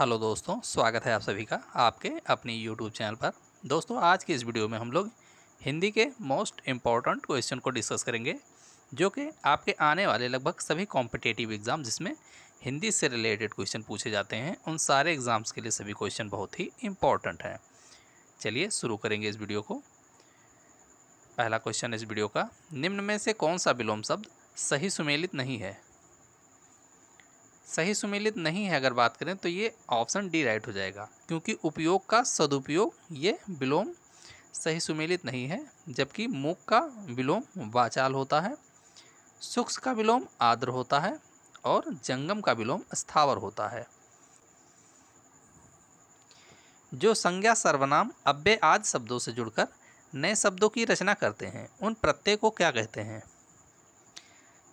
hello दोस्तों स्वागत है आप सभी का आपके अपने यूट्यूब चैनल पर दोस्तों आज के इस वीडियो में हम लोग हिंदी के मोस्ट इम्पॉर्टेंट क्वेश्चन को डिस्कस करेंगे जो कि आपके आने वाले लगभग सभी कॉम्पिटेटिव एग्ज़ाम जिसमें हिंदी से रिलेटेड क्वेश्चन पूछे जाते हैं उन सारे एग्ज़ाम्स के लिए सभी क्वेश्चन बहुत ही इम्पॉर्टेंट हैं चलिए शुरू करेंगे इस वीडियो को पहला क्वेश्चन इस वीडियो का निम्न में से कौन सा विलोम शब्द सही सुमेलित नहीं है सही सुमेलित नहीं है अगर बात करें तो ये ऑप्शन डी राइट हो जाएगा क्योंकि उपयोग का सदुपयोग ये विलोम सही सुमेलित नहीं है जबकि मुख का विलोम वाचाल होता है सूक्ष्म का विलोम आद्र होता है और जंगम का विलोम स्थावर होता है जो संज्ञा सर्वनाम अब्बे आदि शब्दों से जुड़कर नए शब्दों की रचना करते हैं उन प्रत्यय को क्या कहते हैं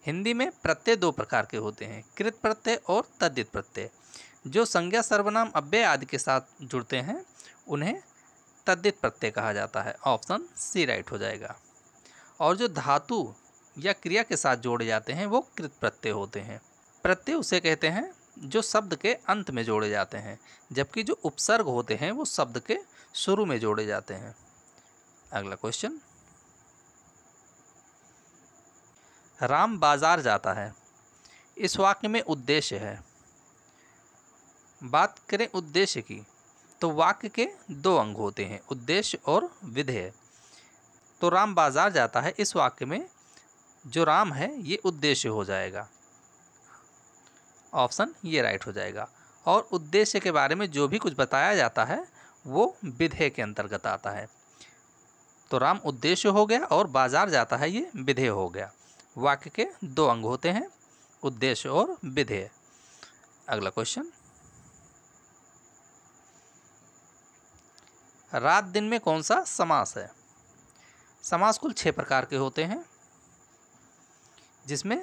हिंदी में प्रत्यय दो प्रकार के होते हैं कृत प्रत्यय और तद्दित प्रत्यय जो संज्ञा सर्वनाम अव्यय आदि के साथ जुड़ते हैं उन्हें तद्दित प्रत्यय कहा जाता है ऑप्शन सी राइट हो जाएगा और जो धातु या क्रिया के साथ जोड़े जाते हैं वो कृत प्रत्यय होते हैं प्रत्यय उसे कहते हैं जो शब्द के अंत में जोड़े जाते हैं जबकि जो उपसर्ग होते हैं वो शब्द के शुरू में जोड़े जाते हैं अगला क्वेश्चन राम बाज़ार जाता है इस वाक्य में उद्देश्य है बात करें उद्देश्य की तो वाक्य के दो अंग होते हैं उद्देश्य और विधेय तो राम बाज़ार जाता है इस वाक्य में जो राम है ये उद्देश्य हो जाएगा ऑप्शन ये राइट हो जाएगा और उद्देश्य के बारे में जो भी कुछ बताया जाता है वो विधेय के अंतर्गत आता है तो राम उद्देश्य हो गया और बाज़ार जाता है ये विधेय हो गया वाक्य के दो अंग होते हैं उद्देश्य और विधेय अगला क्वेश्चन रात दिन में कौन सा समास है समास कुल छः प्रकार के होते हैं जिसमें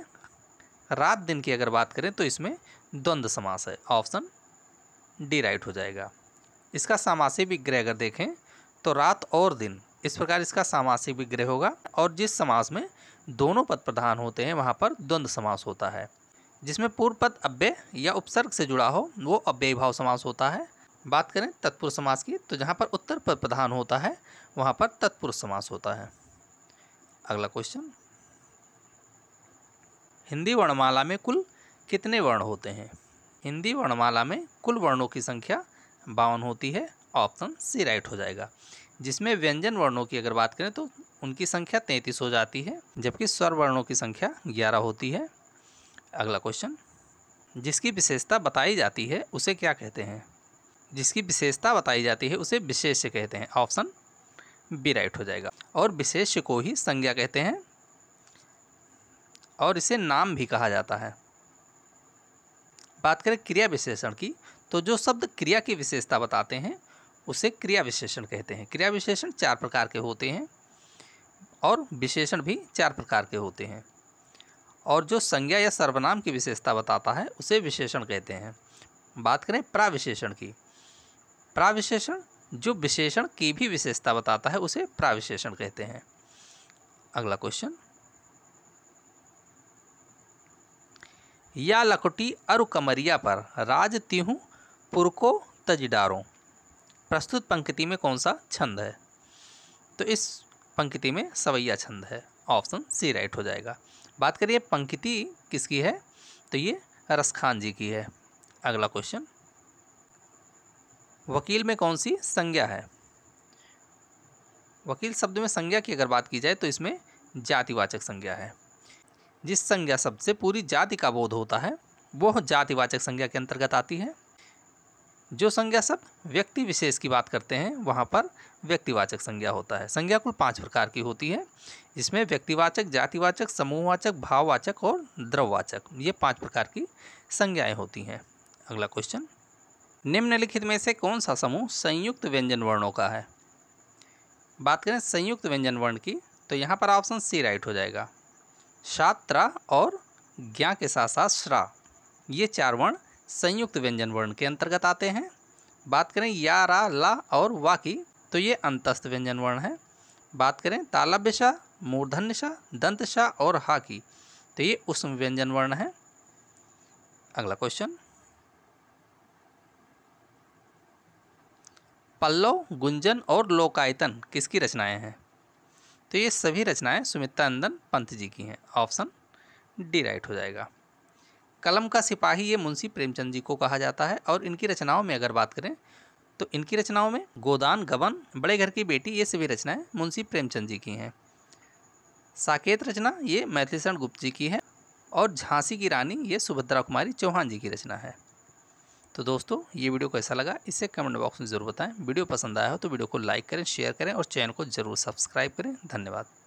रात दिन की अगर बात करें तो इसमें द्वंद्व समास है ऑप्शन डी राइट हो जाएगा इसका सामासिक विग्रह अगर देखें तो रात और दिन इस प्रकार इसका सामासिक विग्रह होगा और जिस समास में दोनों पद प्रधान होते हैं वहाँ पर द्वंद्व समास होता है जिसमें पूर्व पद अव्यय या उपसर्ग से जुड़ा हो वो अव्यय भाव समास होता है बात करें तत्पुरुष समास की तो जहाँ पर उत्तर पद प्रधान होता है वहाँ पर तत्पुरुष समास होता है अगला क्वेश्चन हिंदी वर्णमाला में कुल कितने वर्ण होते हैं हिंदी वर्णमाला में कुल वर्णों की संख्या बावन होती है ऑप्शन सी राइट हो जाएगा जिसमें व्यंजन वर्णों की अगर बात करें तो उनकी संख्या तैंतीस हो जाती है जबकि स्वर वर्णों की संख्या ग्यारह होती है अगला क्वेश्चन जिसकी विशेषता बताई जाती है उसे क्या कहते हैं जिसकी विशेषता बताई जाती है उसे विशेष कहते हैं ऑप्शन बी राइट हो जाएगा और विशेष्य को ही संज्ञा कहते हैं और इसे नाम भी कहा जाता है बात करें क्रिया विशेषण की तो जो शब्द क्रिया की विशेषता बताते हैं उसे क्रिया विशेषण कहते हैं क्रिया विशेषण चार प्रकार के होते हैं और विशेषण भी चार प्रकार के होते हैं और जो संज्ञा या सर्वनाम की विशेषता बताता है उसे विशेषण कहते हैं बात करें प्राविशेषण की प्राविशेषण जो विशेषण की भी विशेषता बताता है उसे प्राविशेषण कहते हैं अगला क्वेश्चन या लकुटी अरु कमरिया पर राज तिहु पुरको तजडारों प्रस्तुत पंक्ति में कौन सा छंद है तो इस पंक्ति में सवैया छंद है ऑप्शन सी राइट हो जाएगा बात करिए पंक्ति किसकी है तो ये रसखान जी की है अगला क्वेश्चन वकील में कौन सी संज्ञा है वकील शब्द में संज्ञा की अगर बात की जाए तो इसमें जातिवाचक संज्ञा है जिस संज्ञा शब्द से पूरी जाति का बोध होता है वह जातिवाचक संज्ञा के अंतर्गत आती है जो संज्ञा सब व्यक्ति विशेष की बात करते हैं वहाँ पर व्यक्तिवाचक संज्ञा होता है संज्ञा कुल पाँच प्रकार की होती है जिसमें व्यक्तिवाचक जातिवाचक समूहवाचक भाववाचक और द्रववाचक ये पाँच प्रकार की संज्ञाएँ होती हैं अगला क्वेश्चन निम्नलिखित में से कौन सा समूह संयुक्त व्यंजन वर्णों का है बात करें संयुक्त व्यंजन वर्ण की तो यहाँ पर ऑप्शन सी राइट हो जाएगा शात्रा और ज्ञा के साथ साथ श्रा ये चार वर्ण संयुक्त व्यंजन वर्ण के अंतर्गत आते हैं बात करें या रा ला और वा की तो ये अंतस्थ व्यंजन वर्ण है बात करें तालब्यशा मूर्धन्यशा दंतशा और हा की तो ये उष्म व्यंजन वर्ण है अगला क्वेश्चन पल्लव गुंजन और लोकायतन किसकी रचनाएं हैं तो ये सभी रचनाएं सुमित्रा नंदन पंत जी की हैं ऑप्शन डी राइट हो जाएगा कलम का सिपाही ये मुंशी प्रेमचंद जी को कहा जाता है और इनकी रचनाओं में अगर बात करें तो इनकी रचनाओं में गोदान गबन बड़े घर की बेटी ये सभी रचनाएं मुंशी प्रेमचंद जी की हैं साकेत रचना ये मैथिलीशरण गुप्त जी की है और झांसी की रानी ये सुभद्रा कुमारी चौहान जी की रचना है तो दोस्तों ये वीडियो कैसा लगा इसे कमेंट बॉक्स में ज़रूर बताएं वीडियो पसंद आया हो तो वीडियो को लाइक करें शेयर करें और चैनल को ज़रूर सब्सक्राइब करें धन्यवाद